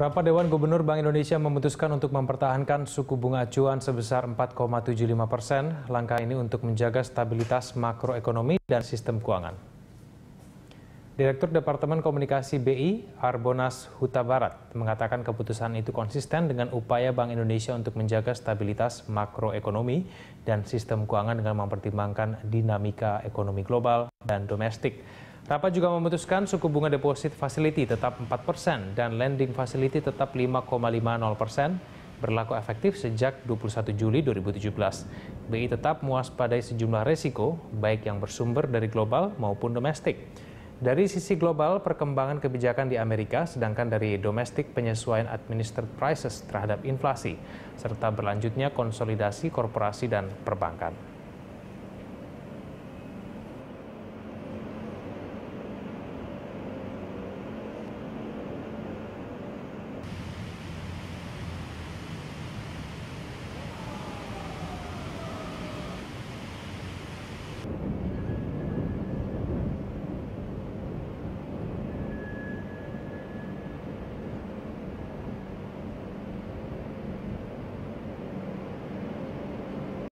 Rapat Dewan Gubernur Bank Indonesia memutuskan untuk mempertahankan suku bunga acuan sebesar 4,75 persen. Langkah ini untuk menjaga stabilitas makroekonomi dan sistem keuangan. Direktur Departemen Komunikasi BI, Arbonas Huta Barat, mengatakan keputusan itu konsisten dengan upaya Bank Indonesia untuk menjaga stabilitas makroekonomi dan sistem keuangan dengan mempertimbangkan dinamika ekonomi global dan domestik. Rapat juga memutuskan suku bunga deposit facility tetap 4% persen dan lending facility tetap 5,50% persen berlaku efektif sejak 21 Juli 2017. BI tetap mewaspadai sejumlah resiko, baik yang bersumber dari global maupun domestik. Dari sisi global, perkembangan kebijakan di Amerika, sedangkan dari domestik penyesuaian administered prices terhadap inflasi, serta berlanjutnya konsolidasi korporasi dan perbankan.